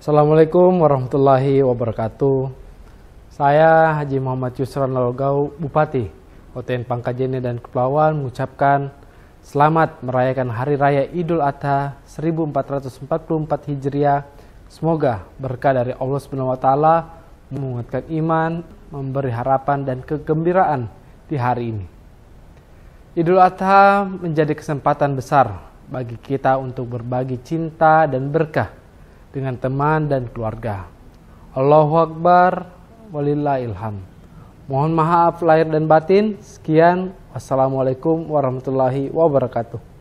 Assalamualaikum warahmatullahi wabarakatuh. Saya Haji Muhammad Yusran Logau, Bupati Kabupaten Pangkajene dan Kepulauan mengucapkan selamat merayakan Hari Raya Idul Adha 1444 Hijriah. Semoga berkah dari Allah Subhanahu wa taala menguatkan iman, memberi harapan dan kegembiraan di hari ini. Idul Adha menjadi kesempatan besar bagi kita untuk berbagi cinta dan berkah dengan teman dan keluarga. Allahu Akbar, walillah ilham. Mohon maaf lahir dan batin. Sekian, wassalamualaikum warahmatullahi wabarakatuh.